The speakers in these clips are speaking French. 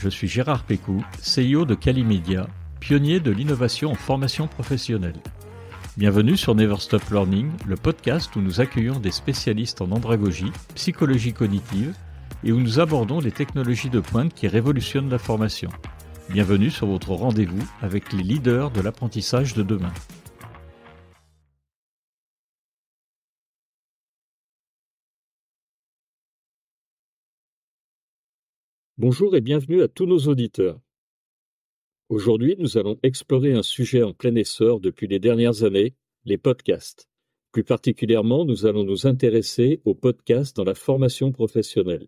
je suis Gérard Pécou, CEO de Calimedia, pionnier de l'innovation en formation professionnelle. Bienvenue sur Never Stop Learning, le podcast où nous accueillons des spécialistes en andragogie, psychologie cognitive et où nous abordons les technologies de pointe qui révolutionnent la formation. Bienvenue sur votre rendez-vous avec les leaders de l'apprentissage de demain. Bonjour et bienvenue à tous nos auditeurs. Aujourd'hui, nous allons explorer un sujet en plein essor depuis les dernières années, les podcasts. Plus particulièrement, nous allons nous intéresser aux podcasts dans la formation professionnelle.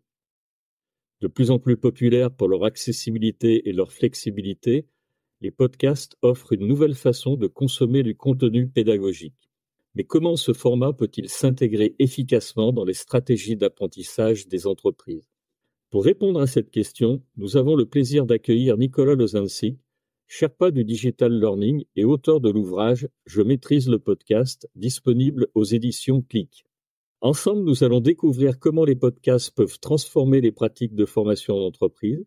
De plus en plus populaires pour leur accessibilité et leur flexibilité, les podcasts offrent une nouvelle façon de consommer du contenu pédagogique. Mais comment ce format peut-il s'intégrer efficacement dans les stratégies d'apprentissage des entreprises pour répondre à cette question, nous avons le plaisir d'accueillir Nicolas Lozinski, Sherpa du Digital Learning et auteur de l'ouvrage Je maîtrise le podcast, disponible aux éditions Clic. Ensemble, nous allons découvrir comment les podcasts peuvent transformer les pratiques de formation en entreprise,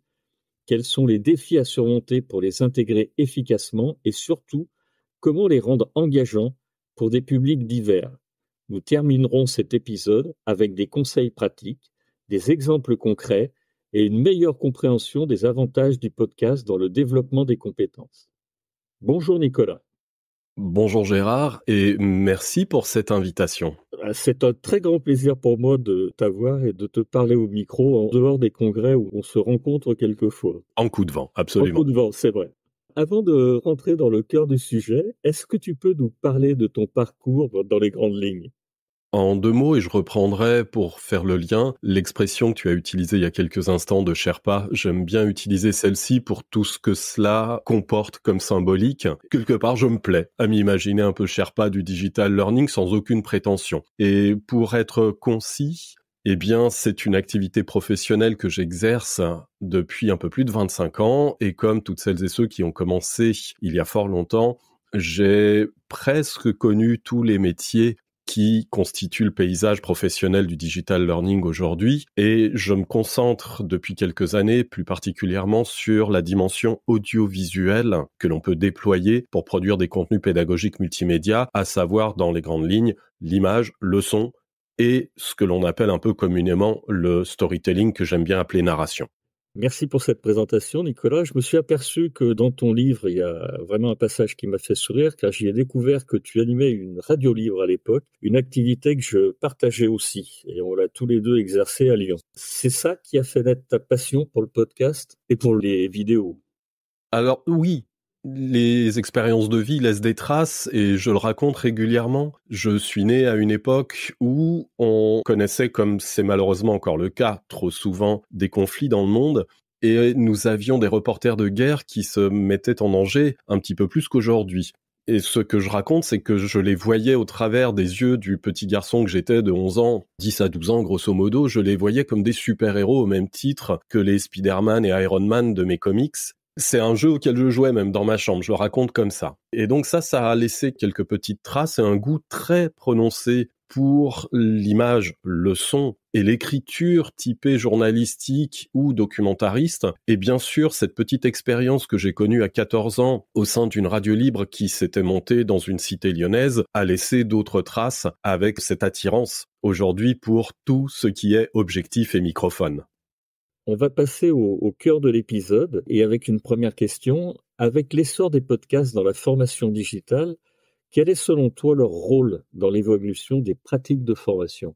quels sont les défis à surmonter pour les intégrer efficacement et surtout, comment les rendre engageants pour des publics divers. Nous terminerons cet épisode avec des conseils pratiques, des exemples concrets et une meilleure compréhension des avantages du podcast dans le développement des compétences. Bonjour Nicolas. Bonjour Gérard et merci pour cette invitation. Euh, c'est un très grand plaisir pour moi de t'avoir et de te parler au micro en dehors des congrès où on se rencontre quelquefois. En coup de vent, absolument. En coup de vent, c'est vrai. Avant de rentrer dans le cœur du sujet, est-ce que tu peux nous parler de ton parcours dans les grandes lignes en deux mots, et je reprendrai pour faire le lien l'expression que tu as utilisée il y a quelques instants de Sherpa. J'aime bien utiliser celle-ci pour tout ce que cela comporte comme symbolique. Quelque part, je me plais à m'imaginer un peu Sherpa du digital learning sans aucune prétention. Et pour être concis, eh bien, c'est une activité professionnelle que j'exerce depuis un peu plus de 25 ans. Et comme toutes celles et ceux qui ont commencé il y a fort longtemps, j'ai presque connu tous les métiers qui constitue le paysage professionnel du digital learning aujourd'hui. Et je me concentre depuis quelques années plus particulièrement sur la dimension audiovisuelle que l'on peut déployer pour produire des contenus pédagogiques multimédia, à savoir dans les grandes lignes l'image, le son, et ce que l'on appelle un peu communément le storytelling que j'aime bien appeler narration. Merci pour cette présentation, Nicolas. Je me suis aperçu que dans ton livre, il y a vraiment un passage qui m'a fait sourire, car j'y ai découvert que tu animais une radio libre à l'époque, une activité que je partageais aussi, et on l'a tous les deux exercée à Lyon. C'est ça qui a fait naître ta passion pour le podcast et pour les vidéos. Alors oui, les expériences de vie laissent des traces et je le raconte régulièrement. Je suis né à une époque où on connaissait, comme c'est malheureusement encore le cas trop souvent, des conflits dans le monde. Et nous avions des reporters de guerre qui se mettaient en danger un petit peu plus qu'aujourd'hui. Et ce que je raconte, c'est que je les voyais au travers des yeux du petit garçon que j'étais de 11 ans, 10 à 12 ans grosso modo, je les voyais comme des super-héros au même titre que les Spider-Man et Iron Man de mes comics. C'est un jeu auquel je jouais même dans ma chambre, je le raconte comme ça. Et donc ça, ça a laissé quelques petites traces et un goût très prononcé pour l'image, le son et l'écriture typée journalistique ou documentariste. Et bien sûr, cette petite expérience que j'ai connue à 14 ans au sein d'une radio libre qui s'était montée dans une cité lyonnaise a laissé d'autres traces avec cette attirance aujourd'hui pour tout ce qui est objectif et microphone. On va passer au, cœur de l'épisode et avec une première question. Avec l'essor des podcasts dans la formation digitale, quel est selon toi leur rôle dans l'évolution des pratiques de formation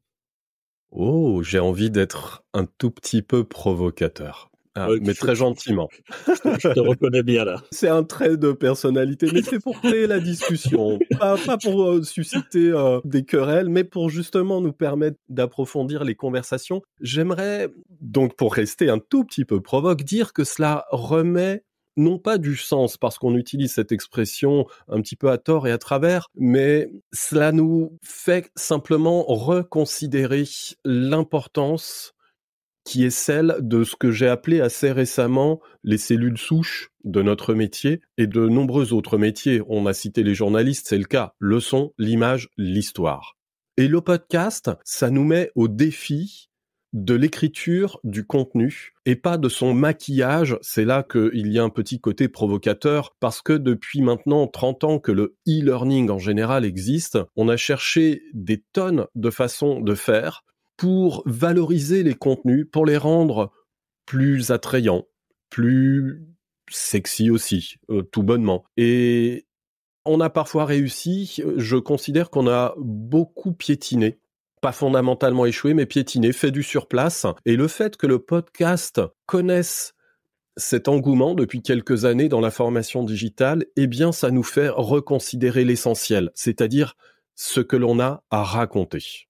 Oh, j'ai envie d'être un tout petit peu provocateur. Ah, mais très gentiment. Je te, reconnais bien là. C'est un trait de personnalité, mais c'est pour créer la discussion, pas, pour euh, susciter euh, des querelles, mais pour justement nous permettre d'approfondir les conversations. J'aimerais donc, pour rester un tout petit peu provoque, dire que cela remet non pas du sens, parce qu'on utilise cette expression un petit peu à tort et à travers, mais cela nous fait simplement reconsidérer l'importance qui est celle de ce que j'ai appelé assez récemment les cellules souches de notre métier et de nombreux autres métiers. On a cité les journalistes, c'est le cas, le son, l'image, l'histoire. Et le podcast, ça nous met au défi de l'écriture du contenu et pas de son maquillage. C'est là qu'il y a un petit côté provocateur parce que depuis maintenant 30 ans que le e-learning en général existe, on a cherché des tonnes de façons de faire pour valoriser les contenus, pour les rendre plus attrayants, plus sexy aussi, euh, tout bonnement. Et on a parfois réussi, euh, je considère qu'on a beaucoup piétiné pas fondamentalement échoué, mais piétiné, fait du surplace. Et le fait que le podcast connaisse cet engouement depuis quelques années dans la formation digitale, eh bien, ça nous fait reconsidérer l'essentiel, c'est-à-dire ce que l'on a à raconter.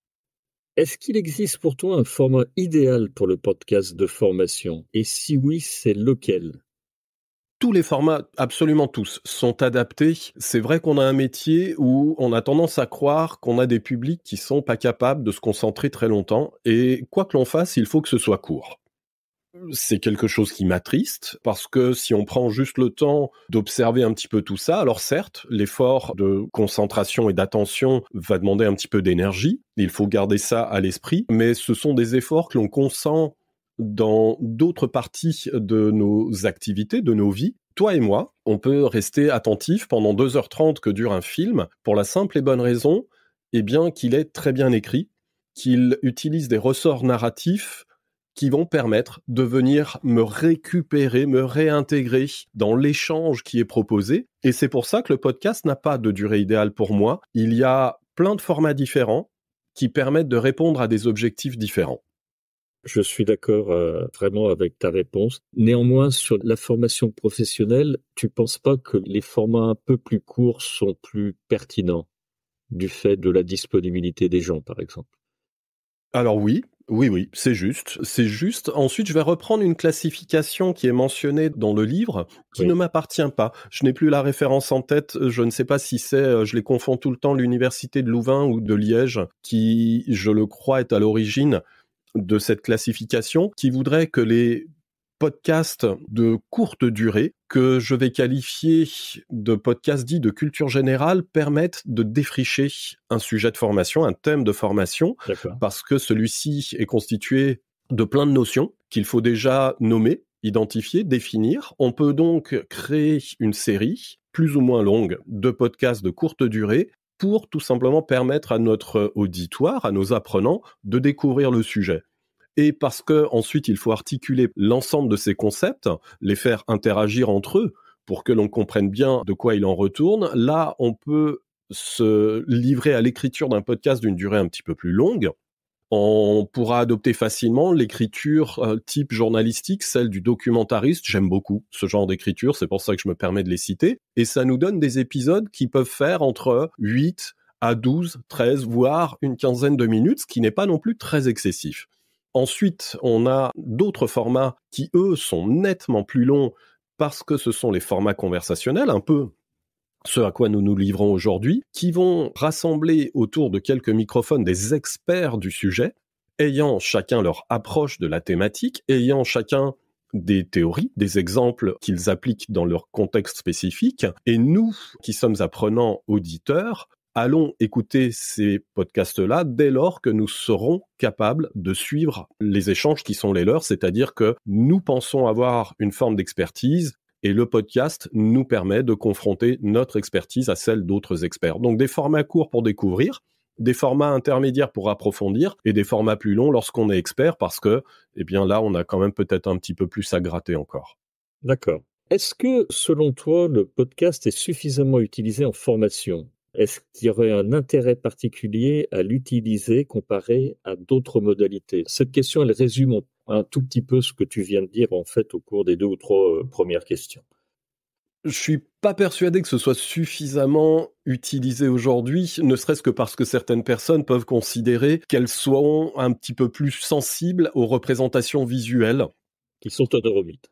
Est-ce qu'il existe pour toi un format idéal pour le podcast de formation Et si oui, c'est lequel tous les formats, absolument tous, sont adaptés. C'est vrai qu'on a un métier où on a tendance à croire qu'on a des publics qui sont pas capables de se concentrer très longtemps et quoi que l'on fasse, il faut que ce soit court c'est quelque chose qui m'attriste parce que si on prend juste le temps d'observer un petit peu tout ça, alors certes, l'effort de concentration et d'attention va demander un petit peu d'énergie, il faut garder ça à l'esprit, mais ce sont des efforts que l'on consent dans d'autres parties de nos activités, de nos vies. Toi et moi, on peut rester attentif pendant 2h30 que dure un film pour la simple et bonne raison et eh bien qu'il est très bien écrit, qu'il utilise des ressorts narratifs qui vont permettre de venir me récupérer, me réintégrer dans l'échange qui est proposé. Et c'est pour ça que le podcast n'a pas de durée idéale pour moi. Il y a plein de formats différents qui permettent de répondre à des objectifs différents. Je suis d'accord euh, vraiment avec ta réponse. Néanmoins, sur la formation professionnelle, tu ne penses pas que les formats un peu plus courts sont plus pertinents du fait de la disponibilité des gens, par exemple Alors oui, oui, oui, c'est juste. C'est juste. Ensuite, je vais reprendre une classification qui est mentionnée dans le livre, qui ne m'appartient pas. Je n'ai plus la référence en tête. Je ne sais pas si c'est, euh, je les confonds tout le temps, l'université de Louvain ou de Liège, qui, je le crois, est à l'origine de cette classification, qui voudrait que les podcasts de courte durée que je vais qualifier de podcasts dits de culture générale permettent de défricher un sujet de formation, un thème de formation, parce que celui-ci est constitué de plein de notions qu'il faut déjà nommer, identifier, définir. On peut donc créer une série plus ou moins longue de podcasts de courte durée pour tout simplement permettre à notre auditoire, à nos apprenants, de découvrir le sujet et parce que ensuite il faut articuler l'ensemble de ces concepts, les faire interagir entre eux pour que l'on comprenne bien de quoi il en retourne. Là, on peut se livrer à l'écriture d'un podcast d'une durée un petit peu plus longue. On pourra adopter facilement l'écriture euh, type journalistique, celle du documentariste. J'aime beaucoup ce genre d'écriture, c'est pour ça que je me permets de les citer. Et ça nous donne des épisodes qui peuvent faire entre 8 à 12, 13, voire une quinzaine de minutes, ce qui n'est pas non plus très excessif. Ensuite, on a d'autres formats qui, eux, sont nettement plus longs parce que ce sont les formats conversationnels, un peu ce à quoi nous nous livrons aujourd'hui, qui vont rassembler autour de quelques microphones des experts du sujet, ayant chacun leur approche de la thématique, ayant chacun des théories, des exemples qu'ils appliquent dans leur contexte spécifique, et nous, qui sommes apprenants auditeurs, allons écouter ces podcasts-là dès lors que nous serons capables de suivre les échanges qui sont les leurs, c'est-à-dire que nous pensons avoir une forme d'expertise et le podcast nous permet de confronter notre expertise à celle d'autres experts. Donc des formats courts pour découvrir, des formats intermédiaires pour approfondir et des formats plus longs lorsqu'on est expert parce que, eh bien là, on a quand même peut-être un petit peu plus à gratter encore. D'accord. Est-ce que, selon toi, le podcast est suffisamment utilisé en formation est-ce qu'il y aurait un intérêt particulier à l'utiliser comparé à d'autres modalités Cette question, elle résume un tout petit peu ce que tu viens de dire en fait au cours des deux ou trois euh, premières questions. Je suis pas persuadé que ce soit suffisamment utilisé aujourd'hui, ne serait-ce que parce que certaines personnes peuvent considérer qu'elles sont un petit peu plus sensibles aux représentations visuelles. Qui sont un neuromythe.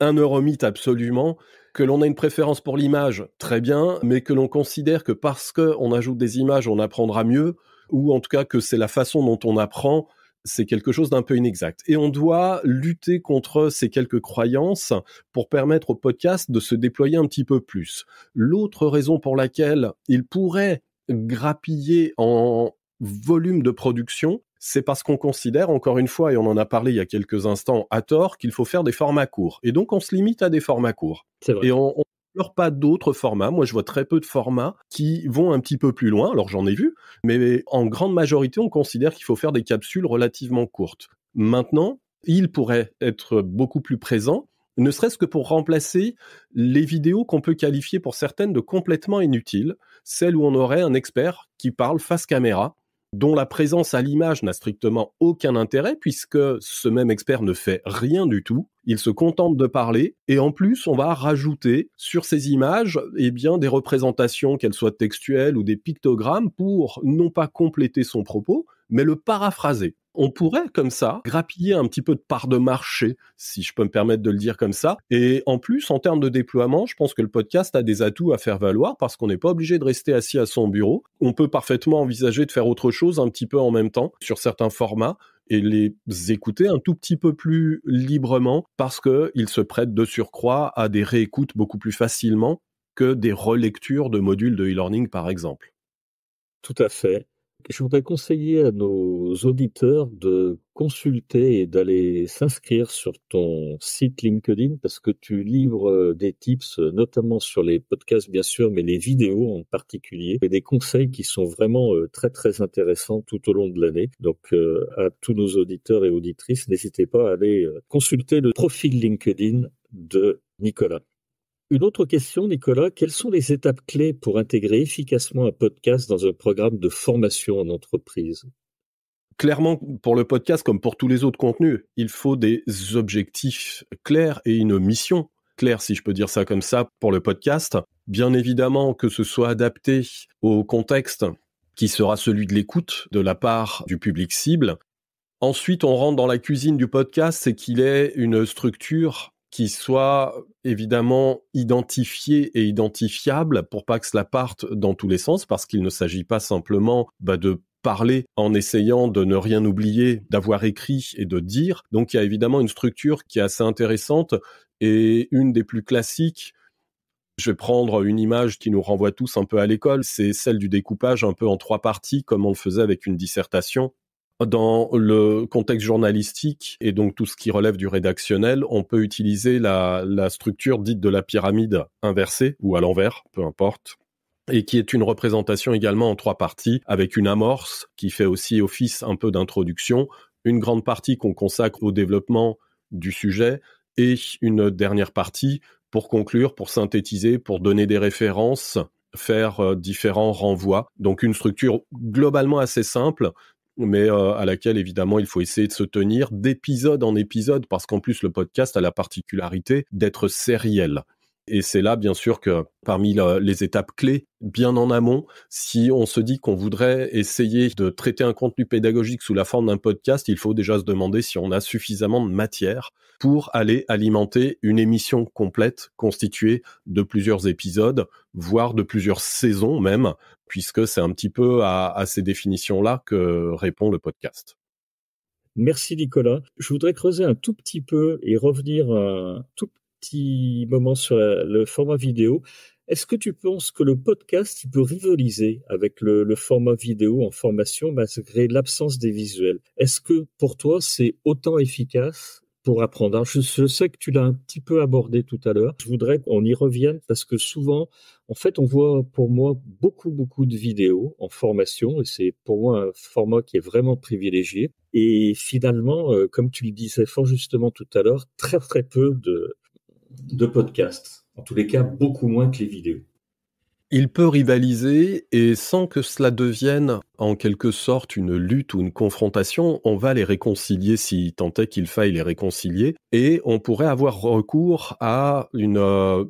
Un neuromythe, absolument, que l'on a une préférence pour l'image, très bien, mais que l'on considère que parce qu'on ajoute des images, on apprendra mieux, ou en tout cas que c'est la façon dont on apprend, c'est quelque chose d'un peu inexact. Et on doit lutter contre ces quelques croyances pour permettre au podcast de se déployer un petit peu plus. L'autre raison pour laquelle il pourrait grappiller en volume de production, c'est parce qu'on considère, encore une fois, et on en a parlé il y a quelques instants à tort, qu'il faut faire des formats courts. Et donc, on se limite à des formats courts. Et on ne n'explore pas d'autres formats. Moi, je vois très peu de formats qui vont un petit peu plus loin. Alors, j'en ai vu, mais en grande majorité, on considère qu'il faut faire des capsules relativement courtes. Maintenant, il pourrait être beaucoup plus présent ne serait-ce que pour remplacer les vidéos qu'on peut qualifier pour certaines de complètement inutiles, celles où on aurait un expert qui parle face caméra dont la présence à l'image n'a strictement aucun intérêt puisque ce même expert ne fait rien du tout. Il se contente de parler et en plus on va rajouter sur ces images eh bien des représentations qu'elles soient textuelles ou des pictogrammes pour non pas compléter son propos mais le paraphraser on pourrait comme ça grappiller un petit peu de part de marché, si je peux me permettre de le dire comme ça. Et en plus, en termes de déploiement, je pense que le podcast a des atouts à faire valoir parce qu'on n'est pas obligé de rester assis à son bureau. On peut parfaitement envisager de faire autre chose un petit peu en même temps sur certains formats et les écouter un tout petit peu plus librement parce qu'ils se prêtent de surcroît à des réécoutes beaucoup plus facilement que des relectures de modules de e-learning par exemple. Tout à fait. Je voudrais conseiller à nos auditeurs de consulter et d'aller s'inscrire sur ton site LinkedIn parce que tu livres euh, des tips, euh, notamment sur les podcasts bien sûr, mais les vidéos en particulier, et des conseils qui sont vraiment euh, très très intéressants tout au long de l'année. Donc à tous nos auditeurs et auditrices, n'hésitez pas à aller consulter le profil LinkedIn de Nicolas. Une autre question, Nicolas, quelles sont les étapes clés pour intégrer efficacement un podcast dans un programme de formation en entreprise clairement, pour le podcast, comme pour tous les autres contenus, il faut des objectifs clairs et une mission claire, si je peux dire ça comme ça, pour le podcast. Bien évidemment que ce soit adapté au contexte qui sera celui de l'écoute de la part du public cible. Ensuite, on rentre dans la cuisine du podcast, c'est qu'il ait une structure qui soit évidemment identifié et identifiable pour pas que cela parte dans tous les sens parce qu'il ne s'agit pas simplement bah, de parler en essayant de ne rien oublier, d'avoir écrit et de dire. Donc il y a évidemment une structure qui est assez intéressante et une des plus classiques je vais prendre une image qui nous renvoie tous un peu à l'école, c'est celle du découpage un peu en trois parties, comme on le faisait avec une dissertation. Dans le contexte journalistique et donc tout ce qui relève du rédactionnel, on peut utiliser la, structure dite de la pyramide inversée ou à l'envers, peu importe et qui est une représentation également en trois parties, avec une amorce qui fait aussi office un peu d'introduction, une grande partie qu'on consacre au développement du sujet, et une dernière partie pour conclure, pour synthétiser, pour donner des références, faire euh, différents renvois. Donc une structure globalement assez simple, mais euh, à laquelle évidemment il faut essayer de se tenir d'épisode en épisode parce qu'en plus le podcast a la particularité d'être sériel. Et c'est là, bien sûr, que parmi les étapes clés, bien en amont, si on se dit qu'on voudrait essayer de traiter un contenu pédagogique sous la forme d'un podcast, il faut déjà se demander si on a suffisamment de matière pour aller alimenter une émission complète constituée de plusieurs épisodes, voire de plusieurs saisons même, puisque c'est un petit peu à, ces définitions-là que répond le podcast. Merci Nicolas. Je voudrais creuser un tout petit peu et revenir euh, tout petit moment sur le format vidéo. Est-ce que tu penses que le podcast peut rivaliser avec le, format vidéo en formation malgré l'absence des visuels Est-ce que pour toi c'est autant efficace pour apprendre je, sais que tu l'as un petit peu abordé tout à l'heure. Je voudrais qu'on y revienne parce que souvent, en fait, on voit pour moi beaucoup beaucoup de vidéos en formation et c'est pour moi un format qui est vraiment privilégié. Et finalement, euh, comme tu le disais fort justement tout à l'heure, très très peu de, de podcasts. En tous les cas, beaucoup moins que les vidéos. Il peut rivaliser et sans que cela devienne en quelque sorte une lutte ou une confrontation, on va les réconcilier si tant est qu'il faille les réconcilier et on pourrait avoir recours à une euh,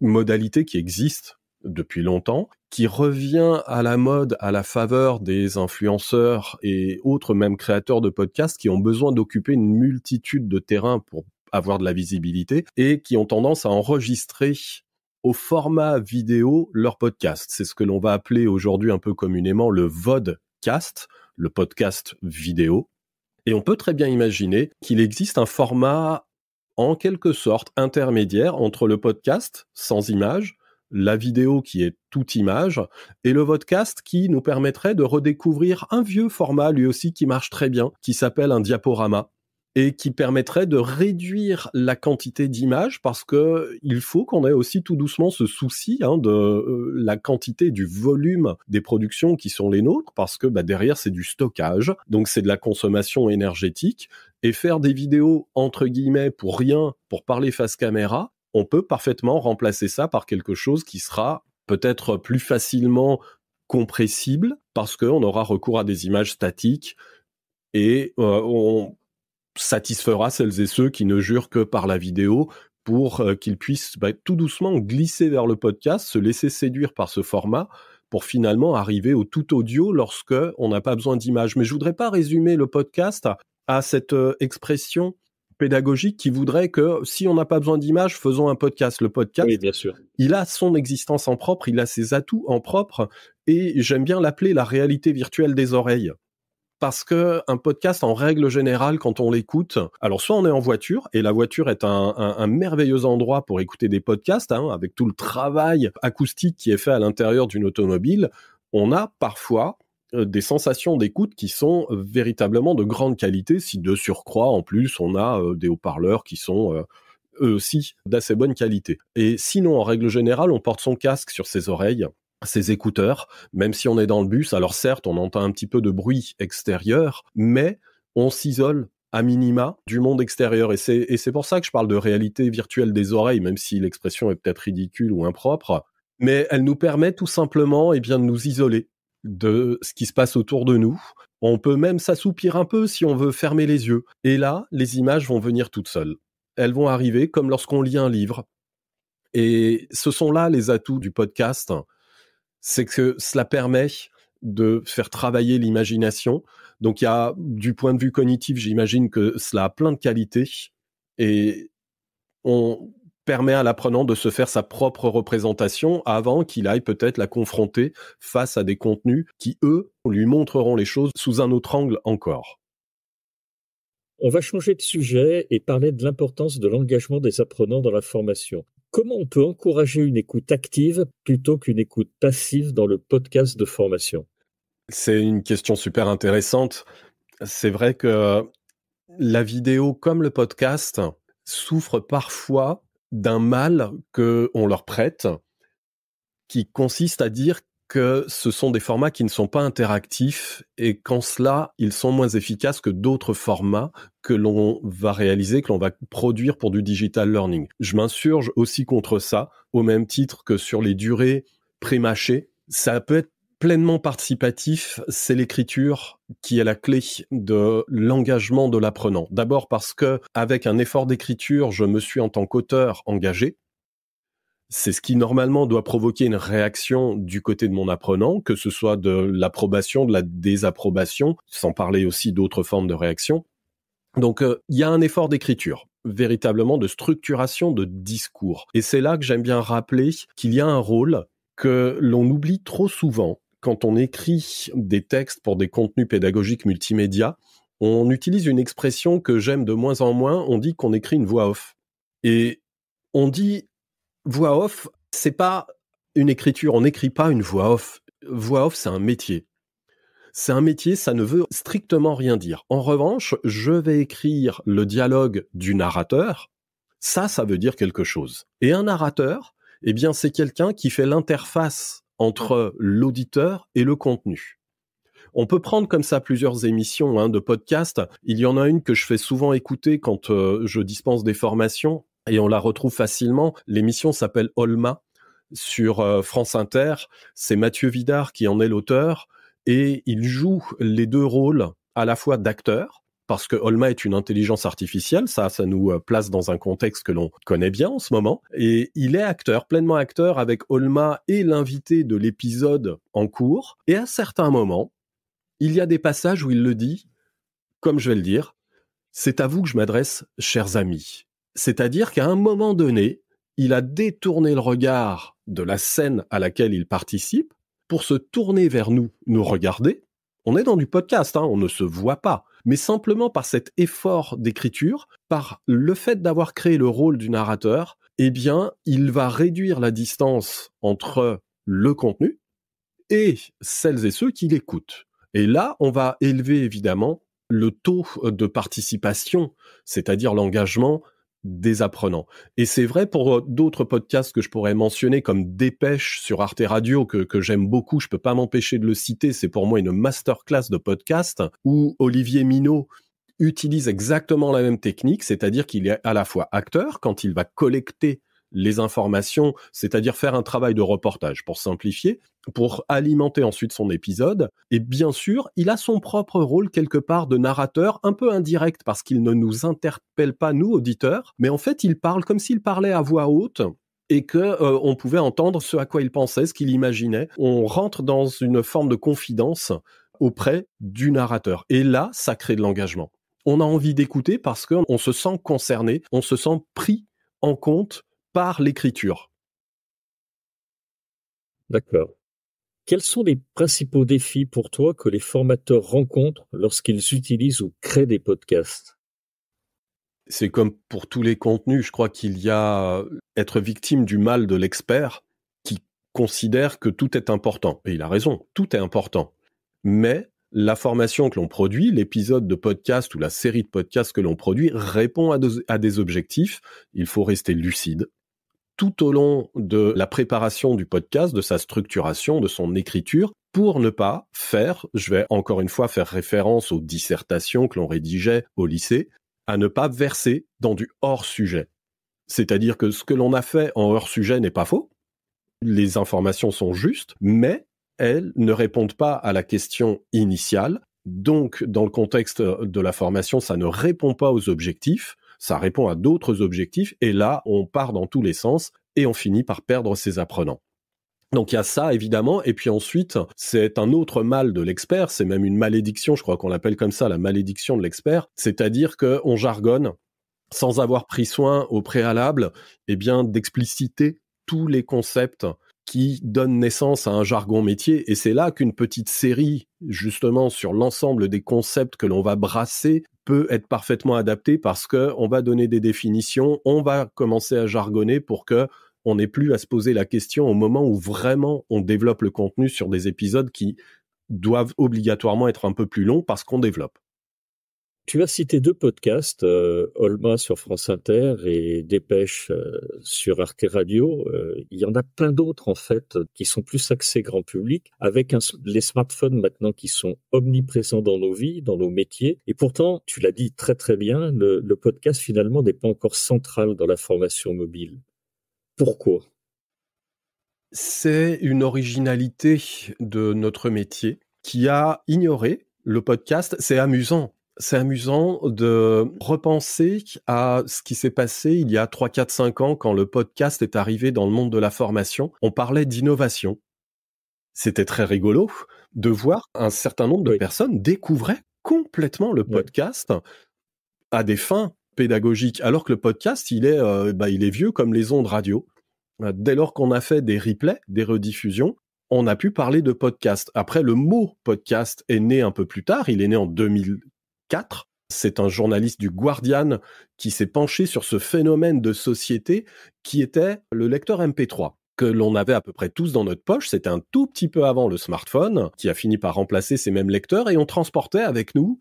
modalité qui existe depuis longtemps, qui revient à la mode à la faveur des influenceurs et autres même créateurs de podcasts qui ont besoin d'occuper une multitude de terrains pour avoir de la visibilité et qui ont tendance à enregistrer au format vidéo leur podcast. C'est ce que l'on va appeler aujourd'hui un peu communément le vodcast, le podcast vidéo. Et on peut très bien imaginer qu'il existe un format en quelque sorte intermédiaire entre le podcast sans image, la vidéo qui est toute image, et le vodcast qui nous permettrait de redécouvrir un vieux format lui aussi qui marche très bien, qui s'appelle un diaporama et qui permettrait de réduire la quantité d'images parce que il faut qu'on ait aussi tout doucement ce souci hein, de euh, la quantité du volume des productions qui sont les nôtres parce que bah, derrière c'est du stockage donc c'est de la consommation énergétique et faire des vidéos entre guillemets pour rien pour parler face caméra on peut parfaitement remplacer ça par quelque chose qui sera peut-être plus facilement compressible parce qu'on aura recours à des images statiques et euh, on satisfera celles et ceux qui ne jurent que par la vidéo pour euh, qu'ils puissent bah, tout doucement glisser vers le podcast, se laisser séduire par ce format pour finalement arriver au tout audio lorsque on n'a pas besoin d'image. Mais je voudrais pas résumer le podcast à cette euh, expression pédagogique qui voudrait que si on n'a pas besoin d'image, faisons un podcast. Le podcast, il a son existence en propre, il a ses atouts en propre, et j'aime bien l'appeler la réalité virtuelle des oreilles parce que un podcast, en règle générale, quand on l'écoute, alors soit on est en voiture, et la voiture est un, merveilleux endroit pour écouter des podcasts, hein, avec tout le travail acoustique qui est fait à l'intérieur d'une automobile, on a parfois euh, des sensations d'écoute qui sont euh, véritablement de grande qualité, si de surcroît, en plus, on a euh, des haut-parleurs qui sont... eux aussi d'assez bonne qualité. Et sinon, en règle générale, on porte son casque sur ses oreilles ses écouteurs, même si on est dans le bus. Alors certes, on entend un petit peu de bruit extérieur, mais on s'isole à minima du monde extérieur. Et c'est pour ça que je parle de réalité virtuelle des oreilles, même si l'expression est peut-être ridicule ou impropre. Mais elle nous permet tout simplement et eh bien, de nous isoler de ce qui se passe autour de nous. On peut même s'assoupir un peu si on veut fermer les yeux. Et là, les images vont venir toutes seules. Elles vont arriver comme lorsqu'on lit un livre. Et ce sont là les atouts du podcast c'est que cela permet de faire travailler l'imagination. Donc il y a du point de vue cognitif, j'imagine que cela a plein de qualités et on permet à l'apprenant de se faire sa propre représentation avant qu'il aille peut-être la confronter face à des contenus qui, eux, lui montreront les choses sous un autre angle encore. On va changer de sujet et parler de l'importance de l'engagement des apprenants dans la formation comment on peut encourager une écoute active plutôt qu'une écoute passive dans le podcast de formation C'est une question super intéressante. C'est vrai que la vidéo comme le podcast souffre parfois d'un mal que on leur prête qui consiste à dire que ce sont des formats qui ne sont pas interactifs et qu'en cela, ils sont moins efficaces que d'autres formats que l'on va réaliser, que l'on va produire pour du digital learning. Je m'insurge aussi contre ça, au même titre que sur les durées pré prémâchées. Ça peut être pleinement participatif, c'est l'écriture qui est la clé de l'engagement de l'apprenant. D'abord parce que avec un effort d'écriture, je me suis en tant qu'auteur engagé c'est ce qui normalement doit provoquer une réaction du côté de mon apprenant, que ce soit de l'approbation, de la désapprobation, sans parler aussi d'autres formes de réaction. Donc euh, il y a un effort d'écriture véritablement de structuration de discours. Et c'est là que j'aime bien rappeler qu'il y a un rôle que l'on oublie trop souvent quand on écrit des textes pour des contenus pédagogiques multimédia. On utilise une expression que j'aime de moins en moins, on dit qu'on écrit une voix off. Et on dit voix off, c'est pas une écriture, on n'écrit pas une voix off. Voix off, c'est un métier. C'est un métier, ça ne veut strictement rien dire. En revanche, je vais écrire le dialogue du narrateur. Ça, ça veut dire quelque chose. Et un narrateur, eh bien, c'est quelqu'un qui fait l'interface entre l'auditeur et le contenu. On peut prendre comme ça plusieurs émissions hein, de podcasts. Il y en a une que je fais souvent écouter quand euh, je dispense des formations et on la retrouve facilement. L'émission s'appelle Olma sur euh, France Inter. C'est Mathieu Vidard qui en est l'auteur et il joue les deux rôles à la fois d'acteur parce que Olma est une intelligence artificielle, ça, ça nous euh, place dans un contexte que l'on connaît bien en ce moment. Et il est acteur, pleinement acteur, avec Olma et l'invité de l'épisode en cours. Et à certains moments, il y a des passages où il le dit, comme je vais le dire, c'est à vous que je m'adresse, chers amis. C'est-à-dire qu'à un moment donné, il a détourné le regard de la scène à laquelle il participe pour se tourner vers nous, nous regarder. On est dans du podcast, hein, on ne se voit pas, mais simplement par cet effort d'écriture, par le fait d'avoir créé le rôle du narrateur, eh bien, il va réduire la distance entre le contenu et celles et ceux qui l'écoutent. Et là, on va élever évidemment le taux de participation, c'est-à-dire l'engagement des apprenants. Et c'est vrai pour euh, d'autres podcasts que je pourrais mentionner, comme Dépêche sur Arte Radio, que, j'aime beaucoup, je peux pas m'empêcher de le citer, c'est pour moi une masterclass de podcast, où Olivier Minot utilise exactement la même technique, c'est-à-dire qu'il est à la fois acteur quand il va collecter les informations, c'est-à-dire faire un travail de reportage pour simplifier, pour alimenter ensuite son épisode. Et bien sûr, il a son propre rôle quelque part de narrateur, un peu indirect parce qu'il ne nous interpelle pas nous auditeurs, mais en fait il parle comme s'il parlait à voix haute et que euh, on pouvait entendre ce à quoi il pensait, ce qu'il imaginait. On rentre dans une forme de confidence auprès du narrateur. Et là, ça crée de l'engagement. On a envie d'écouter parce qu'on se sent concerné, on se sent pris en compte par l'écriture. D'accord. Quels sont les principaux défis pour toi que les formateurs rencontrent lorsqu'ils utilisent ou créent des podcasts C'est comme pour tous les contenus, je crois qu'il y a euh, être victime du mal de l'expert qui considère que tout est important. Et il a raison, tout est important. Mais la formation que l'on produit, l'épisode de podcast ou la série de podcasts que l'on produit répond à des objectifs. Il faut rester lucide, tout au long de la préparation du podcast, de sa structuration, de son écriture, pour ne pas faire, je vais encore une fois faire référence aux dissertations que l'on rédigeait au lycée, à ne pas verser dans du hors-sujet. C'est-à-dire que ce que l'on a fait en hors-sujet n'est pas faux, les informations sont justes, mais elles ne répondent pas à la question initiale. Donc, dans le contexte de la formation, ça ne répond pas aux objectifs ça répond à d'autres objectifs, et là, on part dans tous les sens, et on finit par perdre ses apprenants. Donc il y a ça évidemment, et puis ensuite c'est un autre mal de l'expert, c'est même une malédiction, je crois qu'on l'appelle comme ça, la malédiction de l'expert, c'est-à-dire qu'on jargonne sans avoir pris soin au préalable, eh bien d'expliciter tous les concepts qui donnent naissance à un jargon métier, et c'est là qu'une petite série justement sur l'ensemble des concepts que l'on va brasser peut être parfaitement adapté parce que on va donner des définitions, on va commencer à jargonner pour que on n'ait plus à se poser la question au moment où vraiment on développe le contenu sur des épisodes qui doivent obligatoirement être un peu plus longs parce qu'on développe. Tu as cité deux podcasts, euh, Olma sur France Inter et Dépêche euh, sur Arte Radio. Euh, il y en a plein d'autres en fait qui sont plus axés grand public, avec les smartphones maintenant qui sont omniprésents dans nos vies, dans nos métiers. Et pourtant, tu l'as dit très très bien, le podcast finalement n'est pas encore central dans la formation mobile. Pourquoi C'est une originalité de notre métier qui a ignoré le podcast, c'est amusant c'est amusant de repenser à ce qui s'est passé il y a 3, 4, 5 ans quand le podcast est arrivé dans le monde de la formation. On parlait d'innovation. C'était très rigolo de voir un certain nombre de personnes découvraient complètement le podcast à des fins pédagogiques, alors que le podcast, il est, euh, bah, il est vieux comme les ondes radio. Euh, dès lors qu'on a fait des replays, des rediffusions, on a pu parler de podcast. Après, le mot podcast est né un peu plus tard. Il est né en 2000, 4. C'est un journaliste du Guardian qui s'est penché sur ce phénomène de société qui était le lecteur MP3 que l'on avait à peu près tous dans notre poche. C'était un tout petit peu avant le smartphone qui a fini par remplacer ces mêmes lecteurs et on transportait avec nous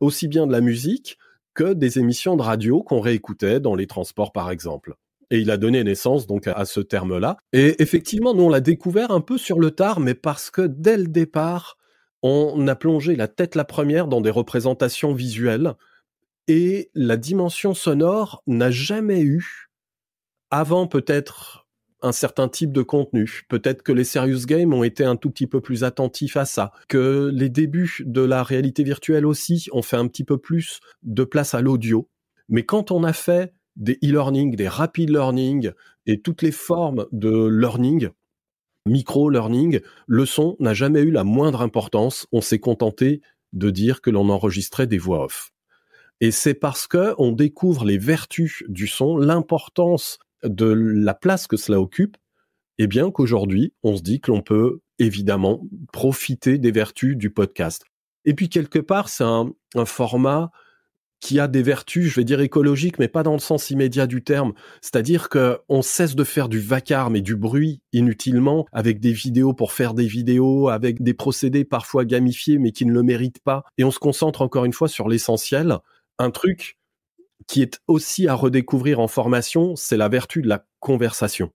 aussi bien de la musique que des émissions de radio qu'on réécoutait dans les transports par exemple. Et il a donné naissance donc à ce terme-là. Et effectivement, nous on l'a découvert un peu sur le tard, mais parce que dès le départ, on a plongé la tête la première dans des représentations visuelles et la dimension sonore n'a jamais eu, avant peut-être un certain type de contenu. Peut-être que les serious games ont été un tout petit peu plus attentifs à ça, que les débuts de la réalité virtuelle aussi ont fait un petit peu plus de place à l'audio. Mais quand on a fait des e-learning, des rapid learning et toutes les formes de learning, micro-learning, le son n'a jamais eu la moindre importance. On s'est contenté de dire que l'on enregistrait des voix off. Et c'est parce qu'on découvre les vertus du son, l'importance de la place que cela occupe, et eh bien qu'aujourd'hui, on se dit que l'on peut évidemment profiter des vertus du podcast. Et puis quelque part, c'est un format qui a des vertus, je vais dire écologiques, mais pas dans le sens immédiat du terme. C'est-à-dire que on cesse de faire du vacarme et du bruit inutilement avec des vidéos pour faire des vidéos, avec des procédés parfois gamifiés mais qui ne le méritent pas. Et on se concentre encore une fois sur l'essentiel. Un truc qui est aussi à redécouvrir en formation, c'est la vertu de la conversation.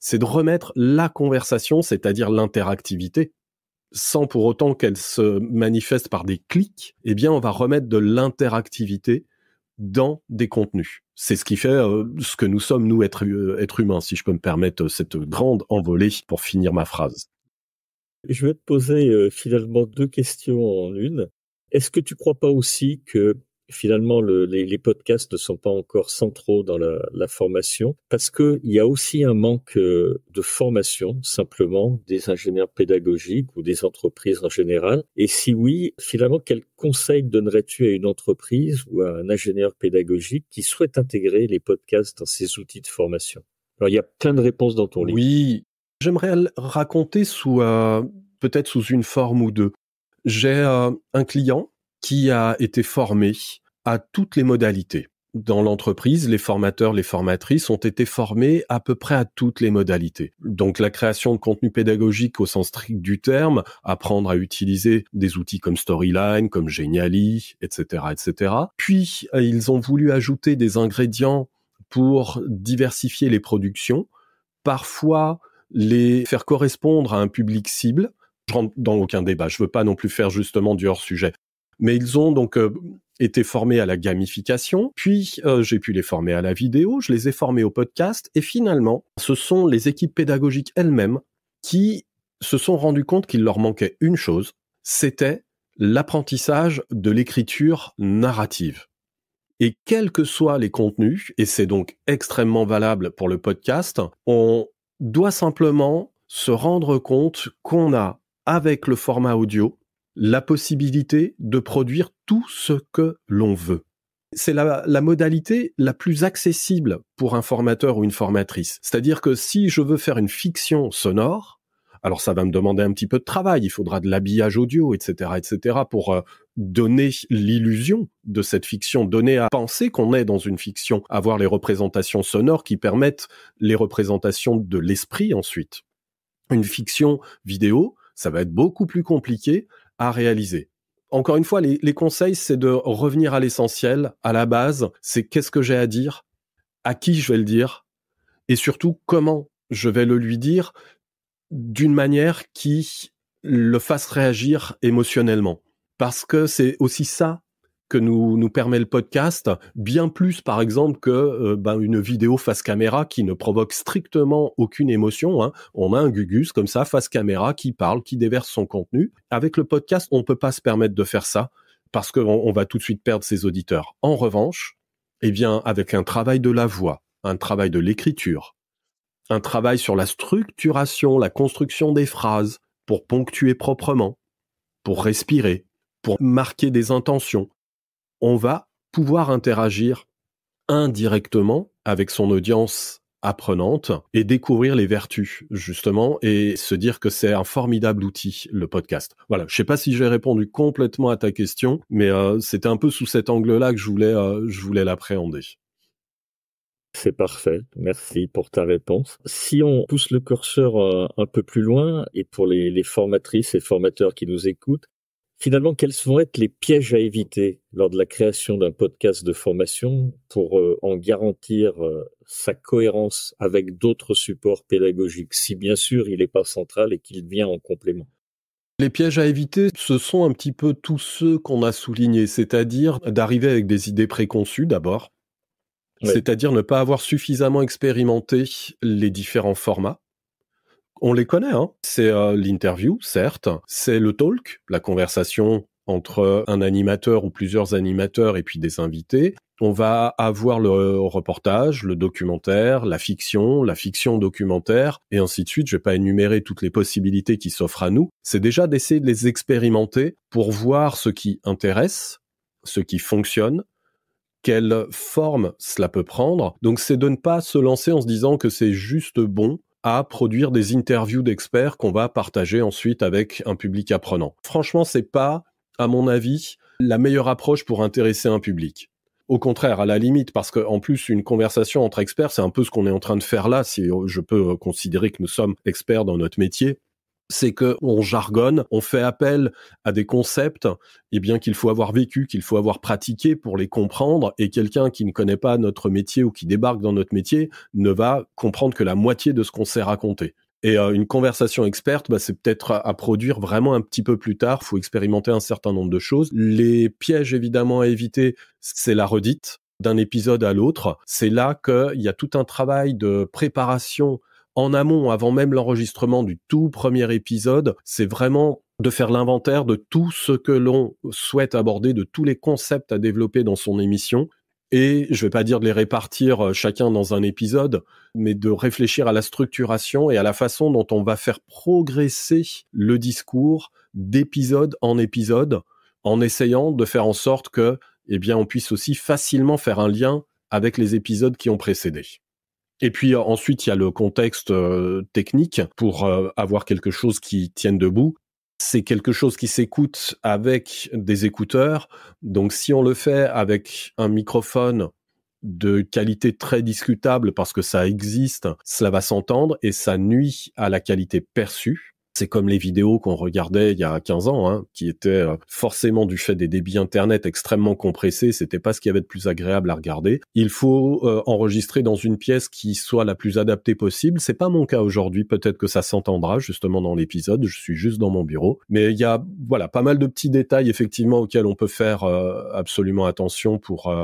C'est de remettre la conversation, c'est-à-dire l'interactivité, sans pour autant qu'elle se manifeste par des clics, eh bien, on va remettre de l'interactivité dans des contenus. C'est ce qui fait euh, ce que nous sommes, nous, êtres, euh, être humains, si je peux me permettre euh, cette grande envolée pour finir ma phrase. Je vais te poser finalement deux questions en une. Est-ce que tu crois pas aussi que finalement, les, podcasts ne sont pas encore centraux dans la, formation parce qu'il y a aussi un manque euh, de formation, simplement, des ingénieurs pédagogiques ou des entreprises en général. Et si oui, finalement, quel conseil donnerais-tu à une entreprise ou à un ingénieur pédagogique qui souhaite intégrer les podcasts dans ses outils de formation Alors, il y a plein de réponses dans ton livre. Oui, j'aimerais raconter sous euh, peut-être sous une forme ou deux. J'ai euh, un client qui a été formé à toutes les modalités. Dans l'entreprise, les formateurs, les formatrices ont été formés à peu près à toutes les modalités. Donc la création de contenu pédagogique au sens strict du terme, apprendre à utiliser des outils comme Storyline, comme Geniali, etc., etc. Puis euh, ils ont voulu ajouter des ingrédients pour diversifier les productions, parfois les faire correspondre à un public cible. Je rentre dans aucun débat, je veux pas non plus faire justement du hors sujet. Mais ils ont donc euh, été formés à la gamification, puis euh, j'ai pu les former à la vidéo, je les ai formés au podcast, et finalement, ce sont les équipes pédagogiques elles-mêmes qui se sont rendues compte qu'il leur manquait une chose, c'était l'apprentissage de l'écriture narrative. Et quels que soient les contenus, et c'est donc extrêmement valable pour le podcast, on doit simplement se rendre compte qu'on a, avec le format audio, la possibilité de produire tout ce que l'on veut. C'est la, modalité la plus accessible pour un formateur ou une formatrice. C'est-à-dire que si je veux faire une fiction sonore, alors ça va me demander un petit peu de travail, il faudra de l'habillage audio, etc., etc., pour euh, donner l'illusion de cette fiction, donner à penser qu'on est dans une fiction, avoir les représentations sonores qui permettent les représentations de l'esprit ensuite. Une fiction vidéo, ça va être beaucoup plus compliqué à réaliser. Encore une fois, les, les conseils, c'est de revenir à l'essentiel, à la base, c'est qu'est-ce que j'ai à dire, à qui je vais le dire, et surtout comment je vais le lui dire d'une manière qui le fasse réagir émotionnellement. Parce que c'est aussi ça que nous, nous permet le podcast, bien plus par exemple que euh, ben, une vidéo face caméra qui ne provoque strictement aucune émotion. Hein. On a un gugus comme ça, face caméra, qui parle, qui déverse son contenu. Avec le podcast, on peut pas se permettre de faire ça parce qu'on va tout de suite perdre ses auditeurs. En revanche, eh bien, avec un travail de la voix, un travail de l'écriture, un travail sur la structuration, la construction des phrases, pour ponctuer proprement, pour respirer, pour marquer des intentions, on va pouvoir interagir indirectement avec son audience apprenante et découvrir les vertus justement et se dire que c'est un formidable outil le podcast. Voilà, je sais pas si j'ai répondu complètement à ta question, mais euh, c'était un peu sous cet angle-là que je voulais euh, je voulais l'appréhender. C'est parfait, merci pour ta réponse. Si on pousse le curseur euh, un peu plus loin, et pour les, formatrices et formateurs qui nous écoutent, Finalement, quels vont être les pièges à éviter lors de la création d'un podcast de formation pour euh, en garantir euh, sa cohérence avec d'autres supports pédagogiques, si bien sûr il n'est pas central et qu'il vient en complément les pièges à éviter, ce sont un petit peu tous ceux qu'on a soulignés, c'est-à-dire d'arriver avec des idées préconçues d'abord, c'est-à-dire ne pas avoir suffisamment expérimenté les différents formats, on les connaît. Hein. C'est euh, l'interview, certes, c'est le talk, la conversation entre un animateur ou plusieurs animateurs et puis des invités. On va avoir le reportage, le documentaire, la fiction, la fiction documentaire, et ainsi de suite. Je vais pas énumérer toutes les possibilités qui s'offrent à nous. C'est déjà d'essayer de les expérimenter pour voir ce qui intéresse, ce qui fonctionne, quelle forme cela peut prendre. Donc c'est de ne pas se lancer en se disant que c'est juste bon à produire des interviews d'experts qu'on va partager ensuite avec un public apprenant. Franchement, c'est pas, à mon avis, la meilleure approche pour intéresser un public. Au contraire, à la limite, parce qu'en plus, une conversation entre experts, c'est un peu ce qu'on est en train de faire là, si je peux considérer que nous sommes experts dans notre métier c'est que on jargonne, on fait appel à des concepts, et eh bien qu'il faut avoir vécu, qu'il faut avoir pratiqué pour les comprendre, et quelqu'un qui ne connaît pas notre métier ou qui débarque dans notre métier ne va comprendre que la moitié de ce qu'on s'est raconté. Et euh, une conversation experte, bah, c'est peut-être à, à, produire vraiment un petit peu plus tard. Faut expérimenter un certain nombre de choses. Les pièges évidemment à éviter, c'est la redite d'un épisode à l'autre. C'est là qu'il y a tout un travail de préparation en amont, avant même l'enregistrement du tout premier épisode, c'est vraiment de faire l'inventaire de tout ce que l'on souhaite aborder, de tous les concepts à développer dans son émission. Et je vais pas dire de les répartir euh, chacun dans un épisode, mais de réfléchir à la structuration et à la façon dont on va faire progresser le discours d'épisode en épisode, en essayant de faire en sorte que, eh bien, on puisse aussi facilement faire un lien avec les épisodes qui ont précédé. Et puis euh, ensuite, il y a le contexte euh, technique pour euh, avoir quelque chose qui tienne debout. C'est quelque chose qui s'écoute avec des écouteurs. Donc si on le fait avec un microphone de qualité très discutable parce que ça existe, cela va s'entendre et ça nuit à la qualité perçue. C'est comme les vidéos qu'on regardait il y a 15 ans, hein, qui étaient euh, forcément du fait des débits internet extrêmement compressés. C'était pas ce qu'il y avait de plus agréable à regarder. Il faut euh, enregistrer dans une pièce qui soit la plus adaptée possible. C'est pas mon cas aujourd'hui. Peut-être que ça s'entendra justement dans l'épisode. Je suis juste dans mon bureau, mais il y a voilà pas mal de petits détails effectivement auxquels on peut faire euh, absolument attention pour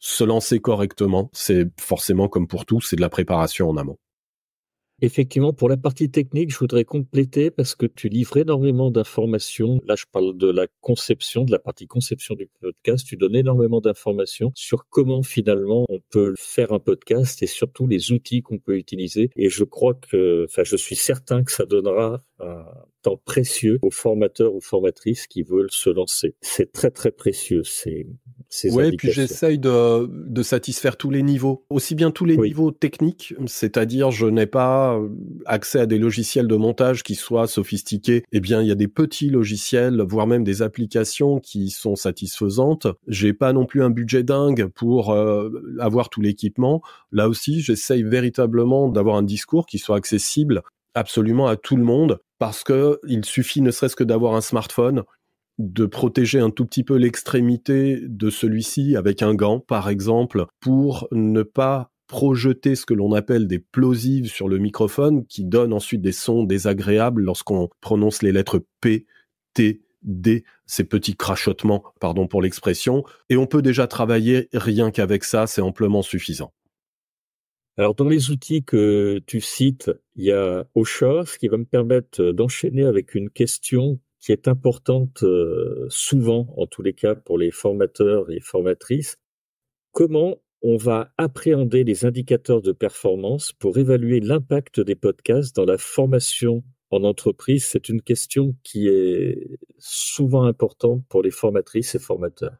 se lancer correctement. C'est forcément comme pour tout, c'est de la préparation en amont. Effectivement, pour la partie technique, je voudrais compléter parce que tu livres énormément d'informations. Là, je parle de la conception, de la partie conception du podcast. Tu donnes énormément d'informations sur comment finalement on peut faire un podcast et surtout les outils qu'on peut utiliser. Et je crois que, enfin, je suis certain que ça donnera un temps précieux aux formateurs ou formatrices qui veulent se lancer. C'est très, très précieux. C'est oui, ouais, puis j'essaye de, satisfaire tous les niveaux, aussi bien tous les niveaux techniques, c'est-à-dire je n'ai pas euh, accès à des logiciels de montage qui soient sophistiqués. Eh bien, il y a des petits logiciels, voire même des applications qui sont satisfaisantes. J'ai pas non plus un budget dingue pour euh, avoir tout l'équipement. Là aussi, j'essaye véritablement d'avoir un discours qui soit accessible absolument à tout le monde parce que il suffit ne serait-ce que d'avoir un smartphone de protéger un tout petit peu l'extrémité de celui-ci avec un gant, par exemple, pour ne pas projeter ce que l'on appelle des plosives sur le microphone qui donnent ensuite des sons désagréables lorsqu'on prononce les lettres P, T, D, ces petits crachotements, pardon pour l'expression, et on peut déjà travailler rien qu'avec ça, c'est amplement suffisant. Alors dans les outils que tu cites, il y a Osha, ce qui va me permettre d'enchaîner avec une question qui est importante euh, souvent, en tous les cas, pour les formateurs et formatrices. Comment on va appréhender les indicateurs de performance pour évaluer l'impact des podcasts dans la formation en entreprise C'est une question qui est souvent importante pour les formatrices et formateurs.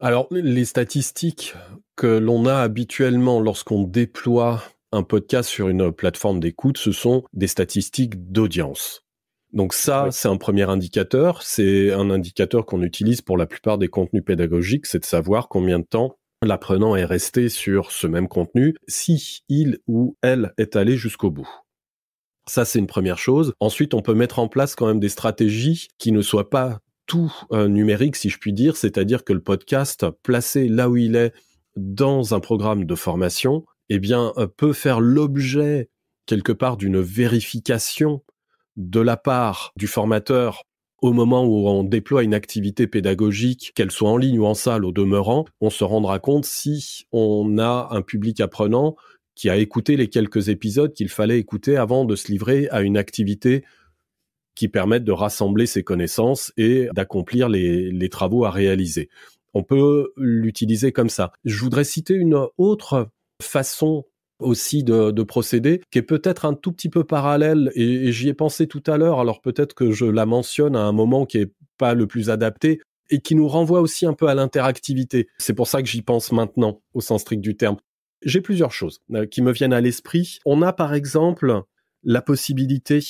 Alors, les statistiques que l'on a habituellement lorsqu'on déploie un podcast sur une plateforme d'écoute, ce sont des statistiques d'audience. Donc ça, c'est un premier indicateur. C'est un indicateur qu'on utilise pour la plupart des contenus pédagogiques, c'est de savoir combien de temps l'apprenant est resté sur ce même contenu, si il ou elle est allé jusqu'au bout. Ça, c'est une première chose. Ensuite, on peut mettre en place quand même des stratégies qui ne soient pas tout euh, numériques, numérique, si je puis dire, c'est-à-dire que le podcast, placé là où il est dans un programme de formation, eh bien, euh, peut faire l'objet quelque part d'une vérification de la part du formateur au moment où on déploie une activité pédagogique, qu'elle soit en ligne ou en salle au demeurant, on se rendra compte si on a un public apprenant qui a écouté les quelques épisodes qu'il fallait écouter avant de se livrer à une activité qui permette de rassembler ses connaissances et d'accomplir les, les travaux à réaliser. On peut l'utiliser comme ça. Je voudrais citer une autre façon aussi de, de qui est peut-être un tout petit peu parallèle, et, j'y ai pensé tout à l'heure, alors peut-être que je la mentionne à un moment qui est pas le plus adapté, et qui nous renvoie aussi un peu à l'interactivité. C'est pour ça que j'y pense maintenant, au sens strict du terme. J'ai plusieurs choses euh, qui me viennent à l'esprit. On a par exemple la possibilité,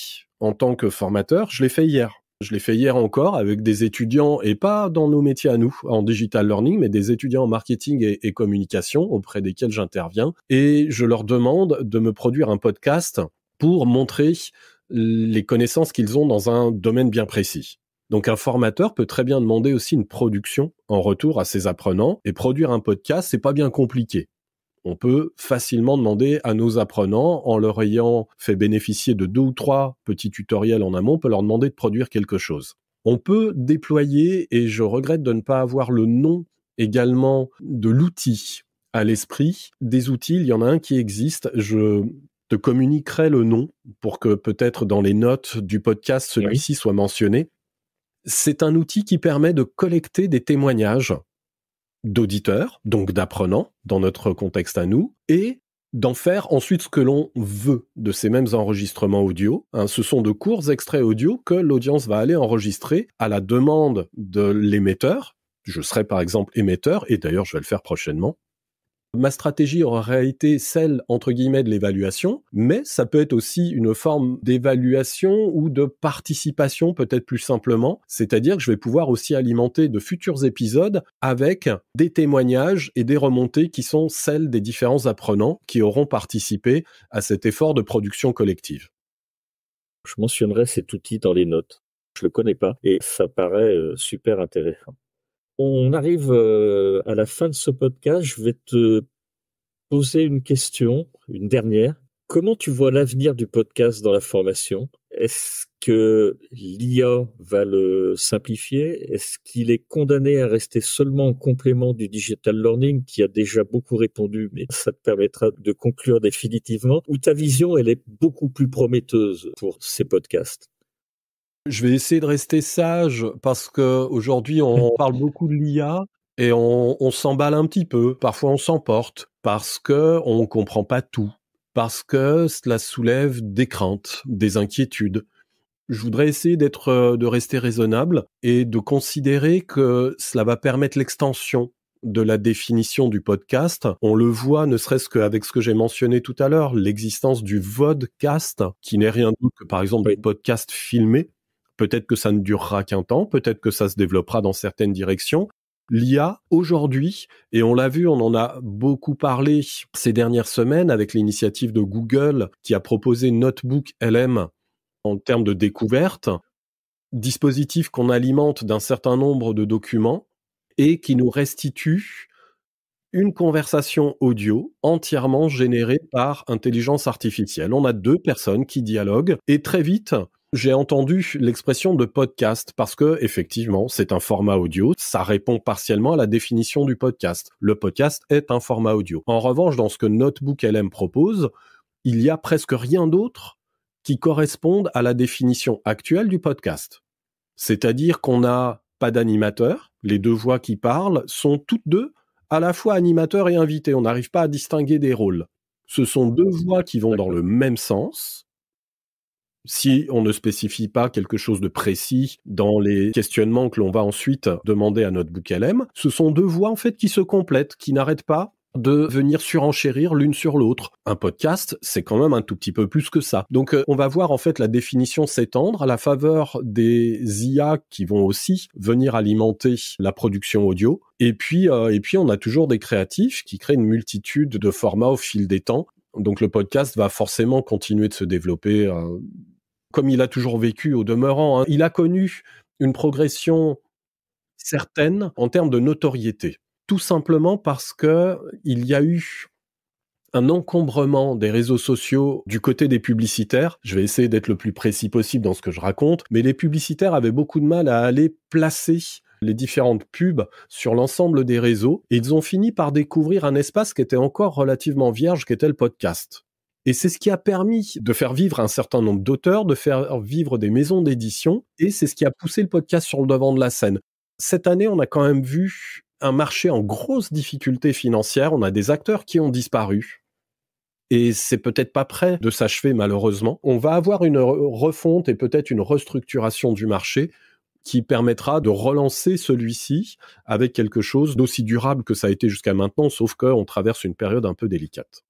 en tant que formateur, je l'ai fait hier, je l'ai fait hier encore avec des étudiants, et pas dans nos métiers à nous, en digital learning, mais des étudiants en marketing et, communication auprès desquels j'interviens. Et je leur demande de me produire un podcast pour montrer les connaissances qu'ils ont dans un domaine bien précis. Donc un formateur peut très bien demander aussi une production en retour à ses apprenants et produire un podcast, c'est pas bien compliqué on peut facilement demander à nos apprenants, en leur ayant fait bénéficier de deux ou trois petits tutoriels en amont, on peut leur demander de produire quelque chose. On peut déployer, et je regrette de ne pas avoir le nom également de l'outil à l'esprit. Des outils, il y en a un qui existe, je te communiquerai le nom pour que peut-être dans les notes du podcast celui-ci soit mentionné. C'est un outil qui permet de collecter des témoignages d'auditeurs, donc d'apprenants, dans notre contexte à nous, et d'en faire ensuite ce que l'on veut de ces mêmes enregistrements audio. Hein. ce sont de courts extraits audio que l'audience va aller enregistrer à la demande de l'émetteur. Je serai par exemple émetteur, et d'ailleurs je vais le faire prochainement, Ma stratégie aurait été celle, entre guillemets, de l'évaluation, mais ça peut être aussi une forme d'évaluation ou de participation, peut-être plus simplement. C'est-à-dire que je vais pouvoir aussi alimenter de futurs épisodes avec des témoignages et des remontées qui sont celles des différents apprenants qui auront participé à cet effort de production collective. Je mentionnerai cet outil dans les notes. Je le connais pas et ça paraît euh, super intéressant. On arrive euh, à la fin de ce podcast. Je vais te poser une question, une dernière. Comment tu vois l'avenir du podcast dans la formation Est-ce que l'IA va le simplifier Est-ce qu'il est condamné à rester seulement en complément du digital learning qui a déjà beaucoup répondu, mais ça te permettra de conclure définitivement Ou ta vision, elle est beaucoup plus prometteuse pour ces podcasts je vais essayer de rester sage parce que aujourd'hui on mmh. parle beaucoup de l'IA et on, s'emballe un petit peu. Parfois on s'emporte parce que on comprend pas tout, parce que cela soulève des craintes, des inquiétudes. Je voudrais essayer d'être, euh, de rester raisonnable et de considérer que cela va permettre l'extension de la définition du podcast. On le voit ne serait-ce qu'avec ce que j'ai mentionné tout à l'heure, l'existence du vodcast, qui n'est rien d'autre que par exemple oui. podcast filmé. Peut-être que ça ne durera qu'un temps, peut-être que ça se développera dans certaines directions. L'IA aujourd'hui, et on l'a vu, on en a beaucoup parlé ces dernières semaines avec l'initiative de Google qui a proposé Notebook LM en termes de découverte, dispositif qu'on alimente d'un certain nombre de documents et qui nous restitue une conversation audio entièrement générée par intelligence artificielle. On a deux personnes qui dialoguent et très vite, j'ai entendu l'expression de podcast parce que effectivement, c'est un format audio, ça répond partiellement à la définition du podcast. Le podcast est un format audio. En revanche, dans ce que Notebook LM propose, il y a presque rien d'autre qui corresponde à la définition actuelle du podcast. C'est-à-dire qu'on n'a pas d'animateur, les deux voix qui parlent sont toutes deux à la fois animateurs et invités, on n'arrive pas à distinguer des rôles. Ce sont deux voix qui vont dans le même sens, si on ne spécifie pas quelque chose de précis dans les questionnements que l'on va ensuite demander à notre bouc LM, ce sont deux voies en fait qui se complètent, qui n'arrêtent pas de venir surenchérir l'une sur l'autre. Un podcast, c'est quand même un tout petit peu plus que ça. Donc euh, on va voir en fait la définition s'étendre à la faveur des IA qui vont aussi venir alimenter la production audio. Et puis, euh, et puis on a toujours des créatifs qui créent une multitude de formats au fil des temps. Donc le podcast va forcément continuer de se développer euh, comme il a toujours vécu au demeurant, hein, il a connu une progression certaine en termes de notoriété. Tout simplement parce qu'il il y a eu un encombrement des réseaux sociaux du côté des publicitaires. Je vais essayer d'être le plus précis possible dans ce que je raconte, mais les publicitaires avaient beaucoup de mal à aller placer les différentes pubs sur l'ensemble des réseaux et ils ont fini par découvrir un espace qui était encore relativement vierge, qui était le podcast. Et c'est ce qui a permis de faire vivre un certain nombre d'auteurs, de faire vivre des maisons d'édition, et c'est ce qui a poussé le podcast sur le devant de la scène. Cette année, on a quand même vu un marché en grosse difficulté financière, on a des acteurs qui ont disparu. Et c'est peut-être pas prêt de s'achever malheureusement. On va avoir une refonte et peut-être une restructuration du marché qui permettra de relancer celui-ci avec quelque chose d'aussi durable que ça a été jusqu'à maintenant, sauf qu'on traverse une période un peu délicate.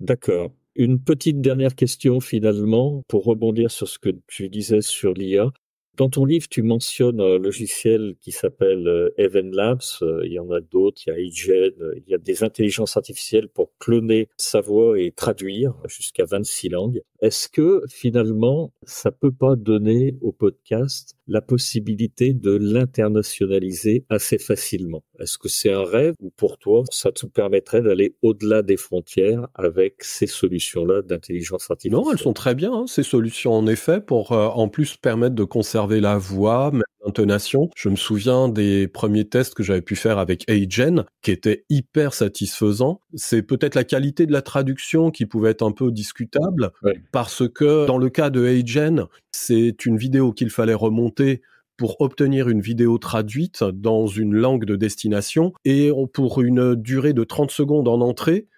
D'accord. Une petite dernière question finalement pour rebondir sur ce que tu disais sur l'IA. Dans ton livre, tu mentionnes euh, un logiciel qui s'appelle Even euh, Labs. Euh, il y en a d'autres, il y a iGen, il y a des intelligences artificielles pour cloner sa voix et traduire jusqu'à 26 langues. Est-ce que finalement, ça peut pas donner au podcast la possibilité de l'internationaliser assez facilement. Est-ce que c'est un rêve ou pour toi, ça te permettrait d'aller au-delà des frontières avec ces solutions-là d'intelligence artificielle Non, elles sont très bien, hein, ces solutions en effet, pour euh, en plus permettre de conserver la voix, intonation. Je me souviens des premiers tests que j'avais pu faire avec Agen, qui étaient hyper satisfaisants. C'est peut-être la qualité de la traduction qui pouvait être un peu discutable, parce que dans le cas de Agen, c'est une vidéo qu'il fallait remonter pour obtenir une vidéo traduite dans une langue de destination et pour une durée de 30 secondes en entrée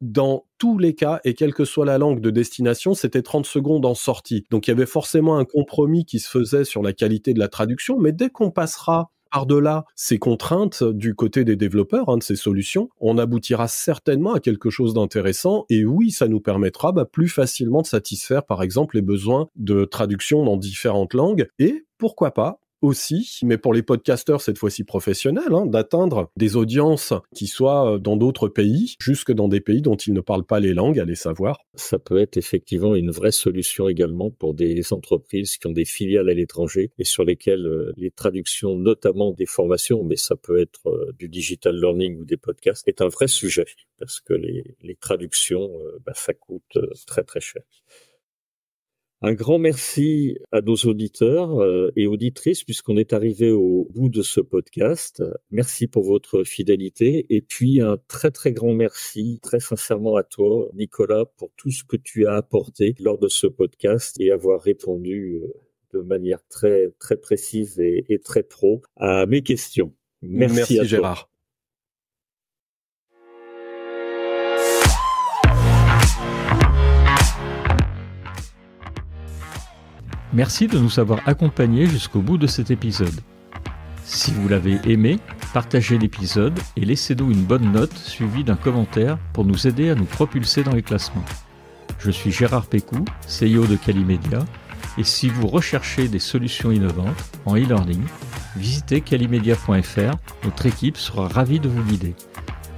dans tous les cas, et quelle que soit la langue de destination, c'était 30 secondes en sortie. Donc il y avait forcément un compromis qui se faisait sur la qualité de la traduction, mais dès qu'on passera par-delà ces contraintes du côté des développeurs, hein, de ces solutions, on aboutira certainement à quelque chose d'intéressant et oui, ça nous permettra bah, plus facilement de satisfaire par exemple les besoins de traduction dans différentes langues et pourquoi pas aussi, mais pour les podcasteurs cette fois-ci professionnels, hein, d'atteindre des audiences qui soient euh, dans d'autres pays, jusque dans des pays dont ils ne parlent pas les langues, à les savoir. Ça peut être effectivement une vraie solution également pour des entreprises qui ont des filiales à l'étranger et sur lesquelles euh, les traductions, notamment des formations, mais ça peut être euh, du digital learning ou des podcasts, est un vrai sujet parce que les, les traductions, bah, ça coûte très très cher. Un grand merci à nos auditeurs euh, et auditrices puisqu'on est arrivé au bout de ce podcast. Merci pour votre fidélité et puis un très très grand merci très sincèrement à toi Nicolas pour tout ce que tu as apporté lors de ce podcast et avoir répondu euh, de manière très très précise et, très pro à mes questions. Merci, à Gérard. Toi. Merci de nous avoir accompagnés jusqu'au bout de cet épisode. Si vous l'avez aimé, partagez l'épisode et laissez-nous une bonne note suivie d'un commentaire pour nous aider à nous propulser dans les classements. Je suis Gérard Pécou, CEO de Calimedia, et si vous recherchez des solutions innovantes en e-learning, visitez calimedia.fr, notre équipe sera ravie de vous guider.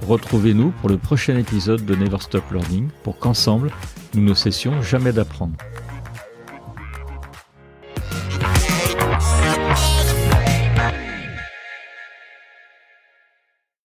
Retrouvez-nous pour le prochain épisode de Never Stop Learning pour qu'ensemble, nous ne cessions jamais d'apprendre.